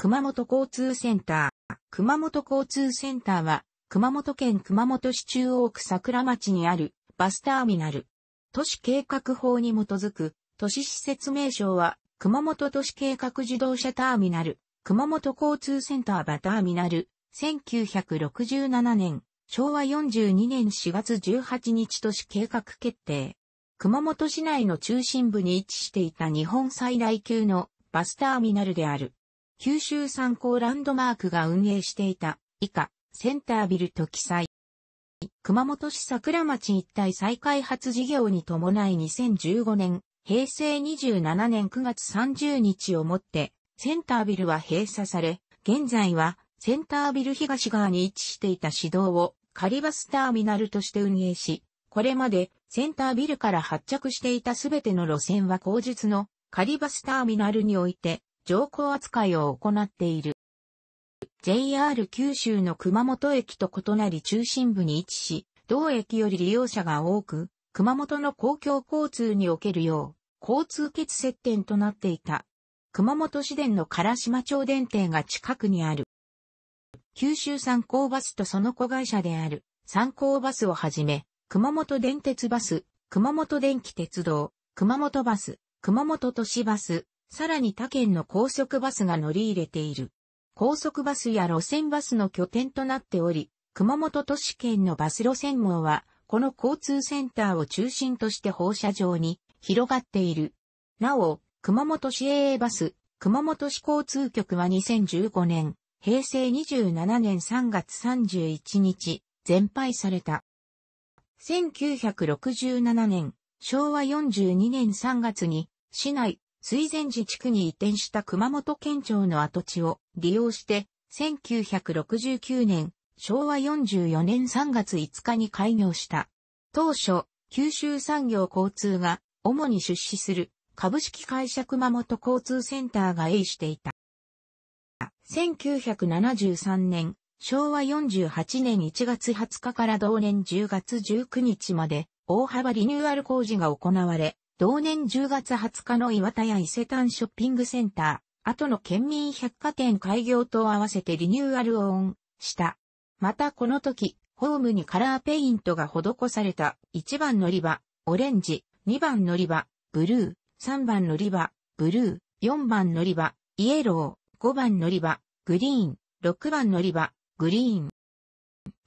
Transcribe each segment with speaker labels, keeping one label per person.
Speaker 1: 熊本交通センター。熊本交通センターは、熊本県熊本市中央区桜町にあるバスターミナル。都市計画法に基づく都市施設名称は、熊本都市計画自動車ターミナル、熊本交通センターバターミナル、1967年、昭和42年4月18日都市計画決定。熊本市内の中心部に位置していた日本最大級のバスターミナルである。九州参考ランドマークが運営していた、以下、センタービルと記載。熊本市桜町一帯再開発事業に伴い2015年、平成27年9月30日をもって、センタービルは閉鎖され、現在はセンタービル東側に位置していた市道をカリバスターミナルとして運営し、これまでセンタービルから発着していたすべての路線は後述のカリバスターミナルにおいて乗降扱いを行っている。JR 九州の熊本駅と異なり中心部に位置し、同駅より利用者が多く、熊本の公共交通におけるよう、交通欠接点となっていた。熊本市電の唐島町電停が近くにある。九州三高バスとその子会社である三高バスをはじめ、熊本電鉄バス、熊本電気鉄道、熊本バス、熊本都市バス、さらに他県の高速バスが乗り入れている。高速バスや路線バスの拠点となっており、熊本都市圏のバス路線網は、この交通センターを中心として放射状に広がっている。なお、熊本市営バス、熊本市交通局は2015年、平成27年3月31日、全廃された。1967年、昭和42年3月に、市内、水前寺地区に移転した熊本県庁の跡地を利用して、1969年、昭和44年3月5日に開業した。当初、九州産業交通が主に出資する株式会社熊本交通センターが営していた。1973年、昭和48年1月20日から同年10月19日まで大幅リニューアル工事が行われ、同年10月20日の岩田屋伊勢丹ショッピングセンター、後の県民百貨店開業と合わせてリニューアルをオンした。またこの時、ホームにカラーペイントが施された1番乗り場、オレンジ、2番乗り場、ブルー、3番乗り場、ブルー、4番乗り場、イエロー、5番乗り場、グリーン、6番乗り場、グリーン。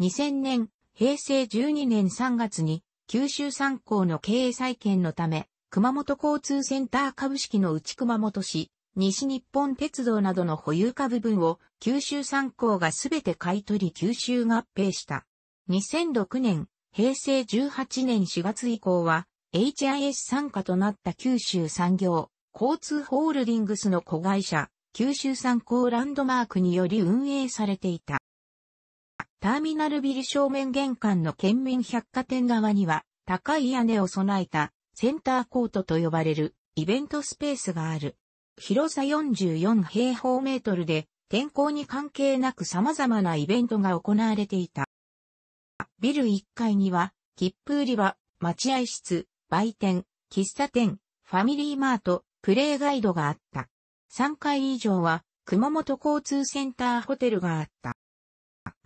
Speaker 1: 2000年、平成12年3月に、九州参考の経営再建のため、熊本交通センター株式の内熊本市、西日本鉄道などの保有化部分を九州参考がすべて買い取り九州合併した。2006年、平成18年4月以降は HIS 参加となった九州産業、交通ホールディングスの子会社、九州産考ランドマークにより運営されていた。ターミナルビル正面玄関の県民百貨店側には、高い屋根を備えたセンターコートと呼ばれるイベントスペースがある。広さ44平方メートルで天候に関係なく様々なイベントが行われていた。ビル1階には切符売り場、待合室、売店、喫茶店、ファミリーマート、プレイガイドがあった。3階以上は熊本交通センターホテルがあった。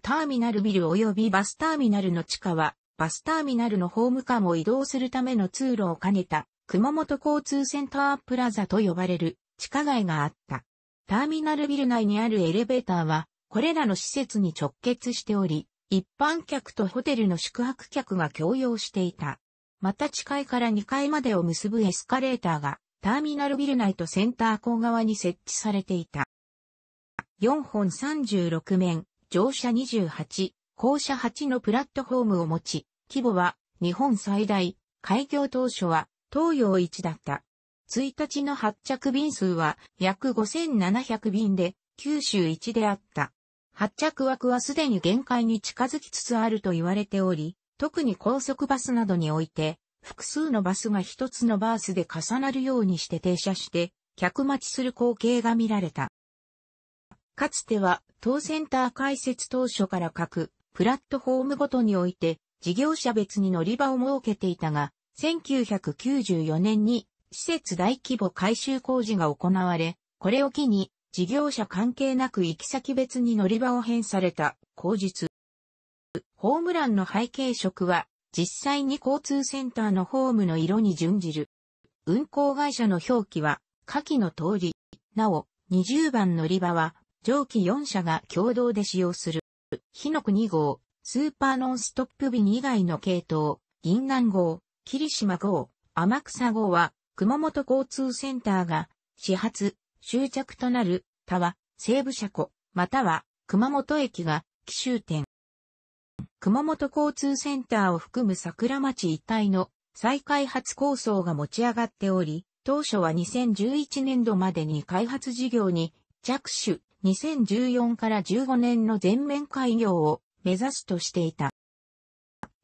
Speaker 1: ターミナルビル及びバスターミナルの地下はバスターミナルのホーム間を移動するための通路を兼ねた、熊本交通センタープラザと呼ばれる地下街があった。ターミナルビル内にあるエレベーターは、これらの施設に直結しており、一般客とホテルの宿泊客が共用していた。また地下から2階までを結ぶエスカレーターが、ターミナルビル内とセンター港側に設置されていた。4本36面、乗車28、校舎8のプラットフォームを持ち、規模は日本最大、開業当初は東洋一だった。1日の発着便数は約5700便で、九州一であった。発着枠はすでに限界に近づきつつあると言われており、特に高速バスなどにおいて、複数のバスが一つのバースで重なるようにして停車して、客待ちする光景が見られた。かつては、当センター開設当初から各プラットフォームごとにおいて事業者別に乗り場を設けていたが、1994年に施設大規模改修工事が行われ、これを機に事業者関係なく行き先別に乗り場を変された口実。ホームランの背景色は実際に交通センターのホームの色に準じる。運行会社の表記は下記の通り。なお、20番乗り場は上記4社が共同で使用する。火の国号、スーパーノンストップ便以外の系統、銀南号、霧島号、天草号は、熊本交通センターが、始発、終着となる、田は、西部車庫、または、熊本駅が、奇襲点。熊本交通センターを含む桜町一帯の再開発構想が持ち上がっており、当初は2011年度までに開発事業に着手2014から15年の全面開業を目指すとしていた。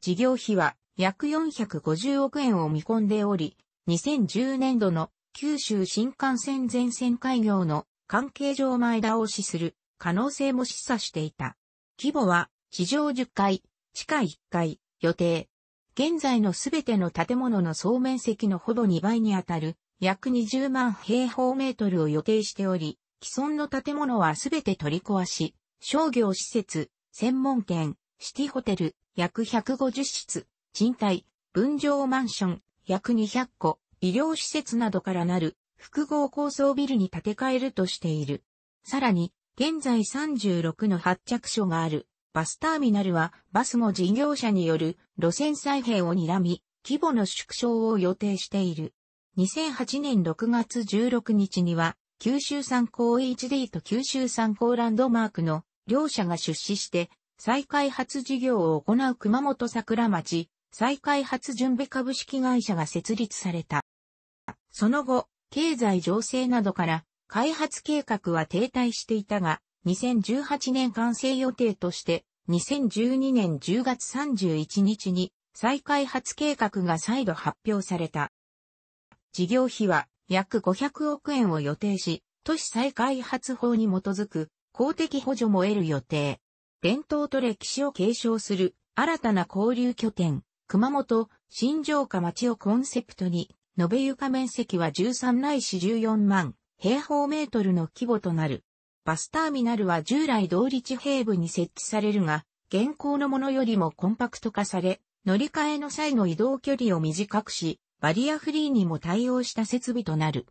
Speaker 1: 事業費は約450億円を見込んでおり、2010年度の九州新幹線全線開業の関係上前倒しする可能性も示唆していた。規模は地上10階、地下1階、予定。現在のすべての建物の総面積のほぼ2倍にあたる約20万平方メートルを予定しており、既存の建物はすべて取り壊し、商業施設、専門店、シティホテル、約150室、賃貸、分譲マンション、約200個、医療施設などからなる複合高層ビルに建て替えるとしている。さらに、現在36の発着所があるバスターミナルはバスも事業者による路線再編を睨み、規模の縮小を予定している。2008年6月16日には九州産考 HD と九州産考ランドマークの両社が出資して再開発事業を行う熊本桜町再開発準備株式会社が設立された。その後、経済情勢などから開発計画は停滞していたが、2018年完成予定として、2012年10月31日に再開発計画が再度発表された。事業費は約500億円を予定し、都市再開発法に基づく公的補助も得る予定。伝統と歴史を継承する新たな交流拠点、熊本、新城下町をコンセプトに、延べ床面積は13ないし14万平方メートルの規模となる。バスターミナルは従来同立平部に設置されるが、現行のものよりもコンパクト化され、乗り換えの際の移動距離を短くし、バリアフリーにも対応した設備となる。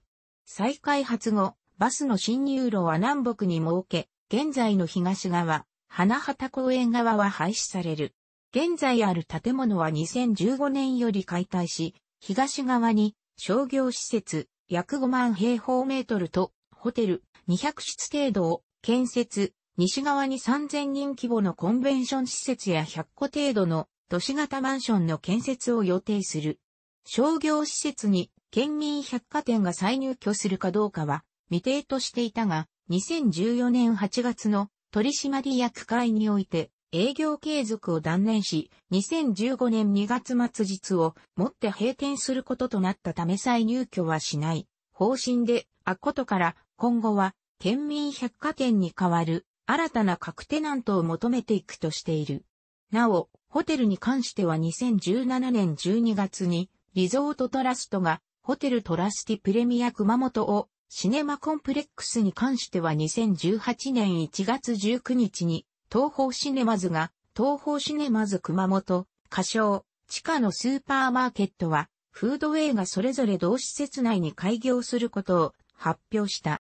Speaker 1: 再開発後、バスの進入路は南北に設け、現在の東側、花畑公園側は廃止される。現在ある建物は2015年より解体し、東側に商業施設約5万平方メートルとホテル200室程度を建設、西側に3000人規模のコンベンション施設や100個程度の都市型マンションの建設を予定する。商業施設に県民百貨店が再入居するかどうかは未定としていたが、2014年8月の取締役会において営業継続を断念し、2015年2月末日をもって閉店することとなったため再入居はしない方針であことから今後は県民百貨店に代わる新たな各テナントを求めていくとしている。なお、ホテルに関しては2017年12月にリゾートトラストが、ホテルトラスティプレミア熊本を、シネマコンプレックスに関しては2018年1月19日に、東方シネマズが、東方シネマズ熊本、歌唱、地下のスーパーマーケットは、フードウェイがそれぞれ同施設内に開業することを発表した。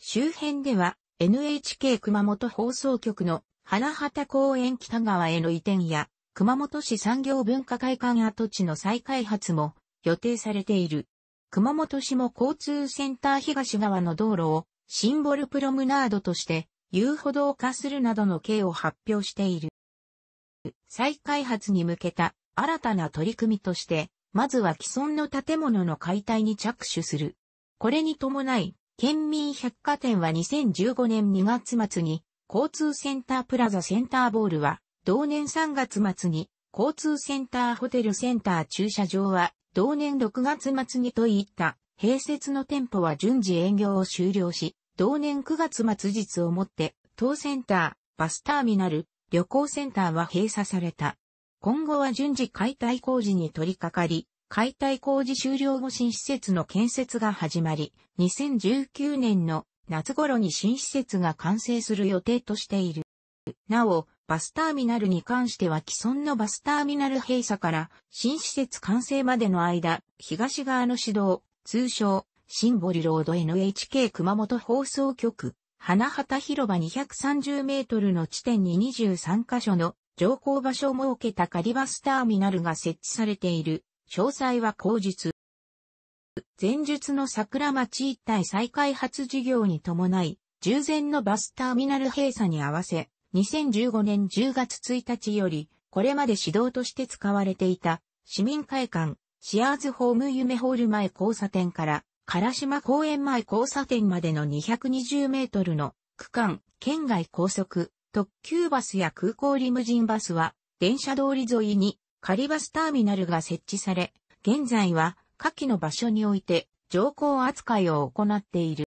Speaker 1: 周辺では NHK 熊本放送局の花畑公園北側への移転や熊本市産業文化会館跡地の再開発も予定されている。熊本市も交通センター東側の道路をシンボルプロムナードとして遊歩道化するなどの経を発表している。再開発に向けた新たな取り組みとして、まずは既存の建物の解体に着手する。これに伴い、県民百貨店は2015年2月末に交通センタープラザセンターボールは同年3月末に、交通センターホテルセンター駐車場は、同年6月末にといった、併設の店舗は順次営業を終了し、同年9月末日をもって、当センター、バスターミナル、旅行センターは閉鎖された。今後は順次解体工事に取り掛かり、解体工事終了後新施設の建設が始まり、2019年の夏頃に新施設が完成する予定としている。なお、バスターミナルに関しては既存のバスターミナル閉鎖から新施設完成までの間、東側の市道、通称、シンボリロード NHK 熊本放送局、花畑広場230メートルの地点に23カ所の乗降場所を設けた仮バスターミナルが設置されている。詳細は後日。前述の桜町一帯再開発事業に伴い、従前のバスターミナル閉鎖に合わせ、2015年10月1日より、これまで指導として使われていた、市民会館、シアーズホーム夢ホール前交差点から、唐島公園前交差点までの220メートルの区間、県外高速、特急バスや空港リムジンバスは、電車通り沿いに仮バスターミナルが設置され、現在は下記の場所において乗降扱いを行っている。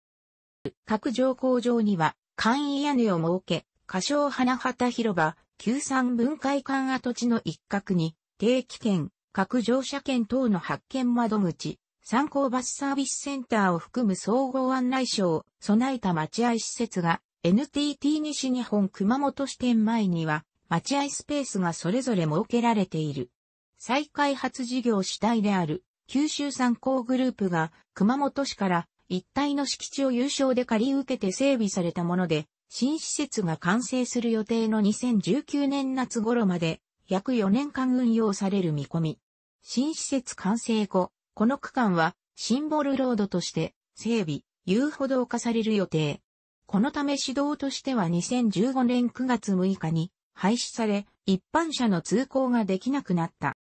Speaker 1: 各乗降場には簡易屋根を設け、歌唱花畑広場、旧産分解館跡地の一角に、定期券、各乗車券等の発券窓口、参考バスサービスセンターを含む総合案内所を備えた待合施設が、NTT 西日本熊本支店前には、待合スペースがそれぞれ設けられている。再開発事業主体である九州参考グループが熊本市から一帯の敷地を有償で借り受けて整備されたもので、新施設が完成する予定の2019年夏頃まで約4年間運用される見込み。新施設完成後、この区間はシンボルロードとして整備、遊歩道化される予定。このため指導としては2015年9月6日に廃止され、一般車の通行ができなくなった。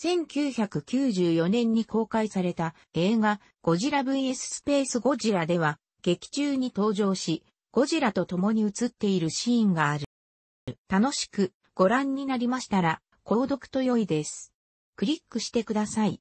Speaker 1: 1994年に公開された映画ゴジラ VS スペースゴジラでは劇中に登場し、ゴジラと共に映っているシーンがある。楽しくご覧になりましたら、購読と良いです。クリックしてください。